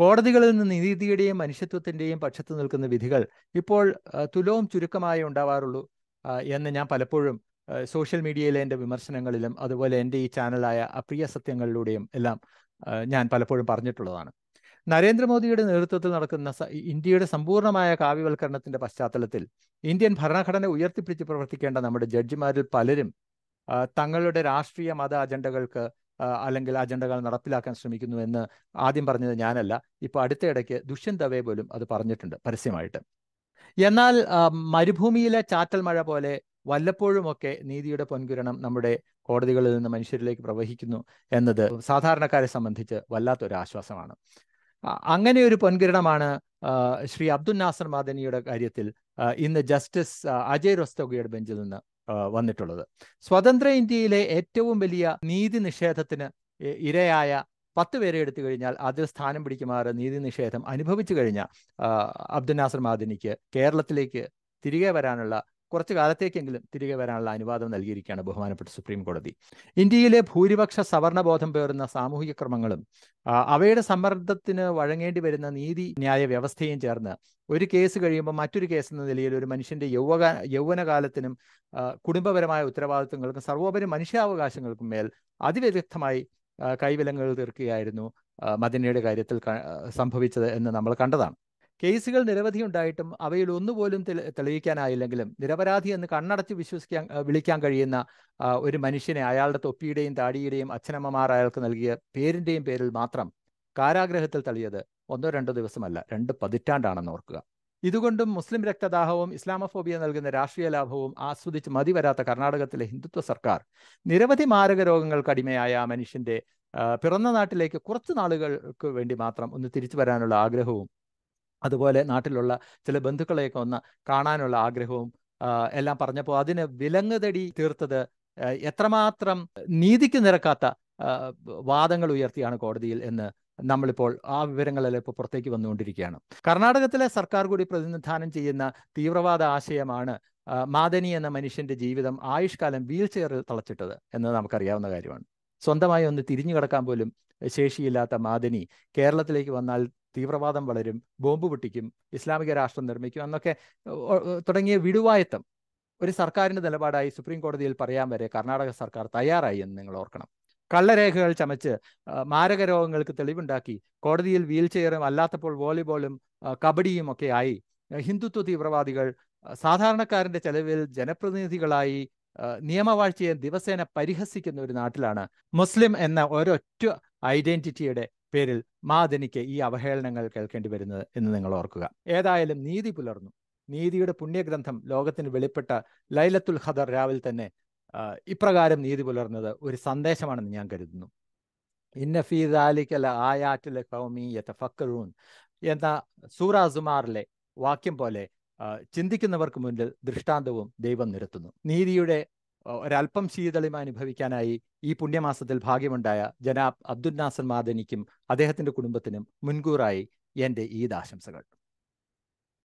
കോടതികളിൽ നിന്ന് നീതിയുടെയും മനുഷ്യത്വത്തിന്റെയും പക്ഷത്ത് നിൽക്കുന്ന വിധികൾ ഇപ്പോൾ തുലവും ചുരുക്കമായി ഉണ്ടാവാറുള്ളൂ എന്ന് ഞാൻ പലപ്പോഴും സോഷ്യൽ മീഡിയയിലെ എൻ്റെ വിമർശനങ്ങളിലും അതുപോലെ എൻ്റെ ഈ ചാനലായ അപ്രിയ സത്യങ്ങളിലൂടെയും എല്ലാം ഞാൻ പലപ്പോഴും പറഞ്ഞിട്ടുള്ളതാണ് നരേന്ദ്രമോദിയുടെ നേതൃത്വത്തിൽ നടക്കുന്ന ഇന്ത്യയുടെ സമ്പൂർണമായ കാവ്യവൽക്കരണത്തിന്റെ പശ്ചാത്തലത്തിൽ ഇന്ത്യൻ ഭരണഘടന ഉയർത്തിപ്പിടിച്ച് പ്രവർത്തിക്കേണ്ട നമ്മുടെ ജഡ്ജിമാരിൽ പലരും തങ്ങളുടെ രാഷ്ട്രീയ മത അജണ്ടകൾക്ക് അല്ലെങ്കിൽ അജണ്ടകൾ നടപ്പിലാക്കാൻ ശ്രമിക്കുന്നു എന്ന് ആദ്യം പറഞ്ഞത് ഞാനല്ല ഇപ്പോൾ ഇടയ്ക്ക് ദുഷ്യന്തവേ പോലും അത് പറഞ്ഞിട്ടുണ്ട് പരസ്യമായിട്ട് എന്നാൽ മരുഭൂമിയിലെ ചാറ്റൽ മഴ പോലെ വല്ലപ്പോഴുമൊക്കെ നീതിയുടെ പൊൻകുരണം നമ്മുടെ കോടതികളിൽ നിന്ന് മനുഷ്യരിലേക്ക് പ്രവഹിക്കുന്നു എന്നത് സാധാരണക്കാരെ സംബന്ധിച്ച് വല്ലാത്തൊരു ആശ്വാസമാണ് അങ്ങനെ ഒരു പൊൻകിരണമാണ് ശ്രീ അബ്ദുൽ നാസർ മാദനിയുടെ കാര്യത്തിൽ ഇന്ന് ജസ്റ്റിസ് അജയ് റോസ്തോഗിയുടെ ബെഞ്ചിൽ നിന്ന് വന്നിട്ടുള്ളത് സ്വതന്ത്ര ഇന്ത്യയിലെ ഏറ്റവും വലിയ നീതി നിഷേധത്തിന് ഇരയായ പത്ത് പേരെ എടുത്തു കഴിഞ്ഞാൽ അതിൽ സ്ഥാനം പിടിക്കുമാറ് നീതി നിഷേധം അനുഭവിച്ചു കഴിഞ്ഞ അബ്ദുൽ നാസർ മാദിനിക്ക് കേരളത്തിലേക്ക് തിരികെ വരാനുള്ള കുറച്ചു കാലത്തേക്കെങ്കിലും തിരികെ വരാനുള്ള അനുവാദം നൽകിയിരിക്കുകയാണ് ബഹുമാനപ്പെട്ട സുപ്രീം കോടതി ഇന്ത്യയിലെ ഭൂരിപക്ഷ സവർണബോധം പേറുന്ന സാമൂഹിക ക്രമങ്ങളും അവയുടെ സമ്മർദ്ദത്തിന് വഴങ്ങേണ്ടി വരുന്ന നീതി ന്യായ വ്യവസ്ഥയും ചേർന്ന് ഒരു കേസ് കഴിയുമ്പോൾ മറ്റൊരു കേസ് എന്ന നിലയിൽ ഒരു മനുഷ്യന്റെ യൗവക യൗവനകാലത്തിനും കുടുംബപരമായ ഉത്തരവാദിത്തങ്ങൾക്കും സർവോപരി മനുഷ്യാവകാശങ്ങൾക്കും മേൽ അതിവ്യക്തമായി കൈവിലങ്ങൾ തീർക്കുകയായിരുന്നു മദിനയുടെ കാര്യത്തിൽ സംഭവിച്ചത് എന്ന് നമ്മൾ കണ്ടതാണ് കേസുകൾ നിരവധി ഉണ്ടായിട്ടും അവയിൽ ഒന്നുപോലും തെളിയിക്കാനായില്ലെങ്കിലും നിരപരാധി എന്ന് കണ്ണടച്ച് വിശ്വസിക്കാൻ വിളിക്കാൻ കഴിയുന്ന ഒരു മനുഷ്യനെ അയാളുടെ തൊപ്പിയുടെയും താടിയുടെയും അച്ഛനമ്മമാർ അയാൾക്ക് നൽകിയ പേരിൻ്റെയും പേരിൽ മാത്രം കാരാഗ്രഹത്തിൽ തള്ളിയത് ഒന്നോ രണ്ടോ ദിവസമല്ല രണ്ട് പതിറ്റാണ്ടാണെന്ന് ഓർക്കുക ഇതുകൊണ്ടും മുസ്ലിം രക്തദാഹവും ഇസ്ലാമഫോബിയ നൽകുന്ന രാഷ്ട്രീയ ലാഭവും ആസ്വദിച്ച് മതി വരാത്ത കർണാടകത്തിലെ ഹിന്ദുത്വ സർക്കാർ നിരവധി മാരക രോഗങ്ങൾക്ക് അടിമയായ മനുഷ്യന്റെ പിറന്ന നാട്ടിലേക്ക് കുറച്ച് നാളുകൾക്ക് വേണ്ടി മാത്രം ഒന്ന് തിരിച്ചു വരാനുള്ള ആഗ്രഹവും അതുപോലെ നാട്ടിലുള്ള ചില ബന്ധുക്കളെയൊക്കെ ഒന്ന് കാണാനുള്ള ആഗ്രഹവും എല്ലാം പറഞ്ഞപ്പോൾ അതിന് വിലങ്ങുതടി തീർത്തത് എത്രമാത്രം നീതിക്ക് നിരക്കാത്ത വാദങ്ങൾ ഉയർത്തിയാണ് കോടതിയിൽ എന്ന് നമ്മളിപ്പോൾ ആ വിവരങ്ങളെല്ലാം ഇപ്പോൾ പുറത്തേക്ക് വന്നുകൊണ്ടിരിക്കുകയാണ് കർണാടകത്തിലെ സർക്കാർ കൂടി പ്രതിനിധാനം ചെയ്യുന്ന തീവ്രവാദ ആശയമാണ് മാദനി എന്ന മനുഷ്യന്റെ ജീവിതം ആയുഷ്കാലം വീൽ ചെയറിൽ തളച്ചിട്ടത് എന്ന് നമുക്കറിയാവുന്ന കാര്യമാണ് സ്വന്തമായി ഒന്ന് തിരിഞ്ഞു കിടക്കാൻ പോലും ശേഷിയില്ലാത്ത മാദനി കേരളത്തിലേക്ക് വന്നാൽ തീവ്രവാദം വളരും ബോംബ് പൊട്ടിക്കും ഇസ്ലാമിക രാഷ്ട്രം നിർമ്മിക്കും എന്നൊക്കെ തുടങ്ങിയ വിടുവായത്തം ഒരു സർക്കാരിന്റെ നിലപാടായി സുപ്രീം കോടതിയിൽ പറയാൻ വരെ കർണാടക സർക്കാർ തയ്യാറായി എന്ന് നിങ്ങൾ ഓർക്കണം കള്ളരേഖകൾ ചമച്ച് മാരക രോഗങ്ങൾക്ക് തെളിവുണ്ടാക്കി കോടതിയിൽ വീൽ ചെയറും അല്ലാത്തപ്പോൾ വോളിബോളും കബഡിയും ഒക്കെ ആയി ഹിന്ദുത്വ തീവ്രവാദികൾ സാധാരണക്കാരന്റെ ചെലവിൽ ജനപ്രതിനിധികളായി നിയമവാഴ്ചയെ ദിവസേന പരിഹസിക്കുന്ന ഒരു നാട്ടിലാണ് മുസ്ലിം എന്ന ഒരൊറ്റ ഐഡന്റിറ്റിയുടെ പേരിൽ മാതനിക്ക് ഈ അവഹേളനങ്ങൾ കേൾക്കേണ്ടി വരുന്നത് എന്ന് നിങ്ങൾ ഓർക്കുക ഏതായാലും നീതി പുലർന്നു നീതിയുടെ പുണ്യഗ്രന്ഥം ലോകത്തിന് വെളിപ്പെട്ട ലൈലത്തുൽ ഖദർ രാവിലെ തന്നെ ഇപ്രകാരം നീതി പുലർന്നത് ഒരു സന്ദേശമാണെന്ന് ഞാൻ കരുതുന്നു ഇന്ന ഫീദാലിക്കല ആയാറ്റിലെ കൗമി എന്ന സൂറ വാക്യം പോലെ ചിന്തിക്കുന്നവർക്ക് മുന്നിൽ ദൃഷ്ടാന്തവും ദൈവം നിരത്തുന്നു നീതിയുടെ ഒരല്പം ശീതളിമ അനുഭവിക്കാനായി ഈ പുണ്യമാസത്തിൽ ഭാഗ്യമുണ്ടായ ജനാബ് അബ്ദുൽ നാസർ മാദനിക്കും അദ്ദേഹത്തിന്റെ കുടുംബത്തിനും മുൻകൂറായി എൻ്റെ ഈദ് ആശംസകൾ